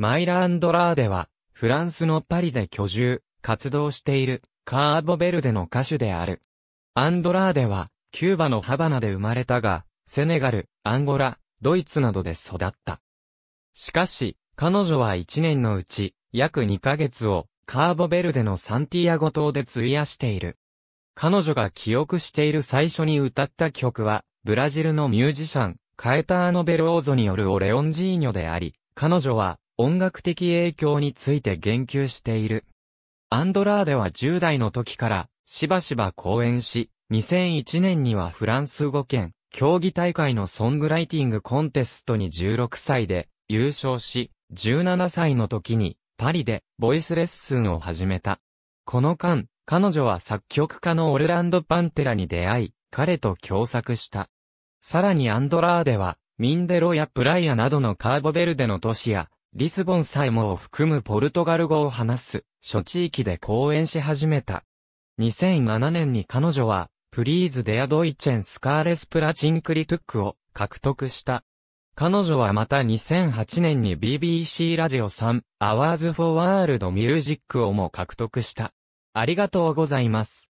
マイラ・アンドラーデは、フランスのパリで居住、活動している、カーボベルデの歌手である。アンドラーデは、キューバのハバナで生まれたが、セネガル、アンゴラ、ドイツなどで育った。しかし、彼女は1年のうち、約2ヶ月を、カーボベルデのサンティアゴ島で費やしている。彼女が記憶している最初に歌った曲は、ブラジルのミュージシャン、カエターノ・ベルオーゾによるオレオンジーニョであり、彼女は、音楽的影響について言及している。アンドラーデは10代の時からしばしば講演し、2001年にはフランス語圏競技大会のソングライティングコンテストに16歳で優勝し、17歳の時にパリでボイスレッスンを始めた。この間、彼女は作曲家のオルランド・パンテラに出会い、彼と共作した。さらにアンドラーデは、ミンデロやプライアなどのカーボベルデの都市や、リスボンイモを含むポルトガル語を話す、諸地域で講演し始めた。2007年に彼女は、プリーズ・デア・ドイチェン・スカーレス・プラチン・クリトゥックを獲得した。彼女はまた2008年に BBC ラジオ3、アワーズ・フォー・ワールド・ミュージックをも獲得した。ありがとうございます。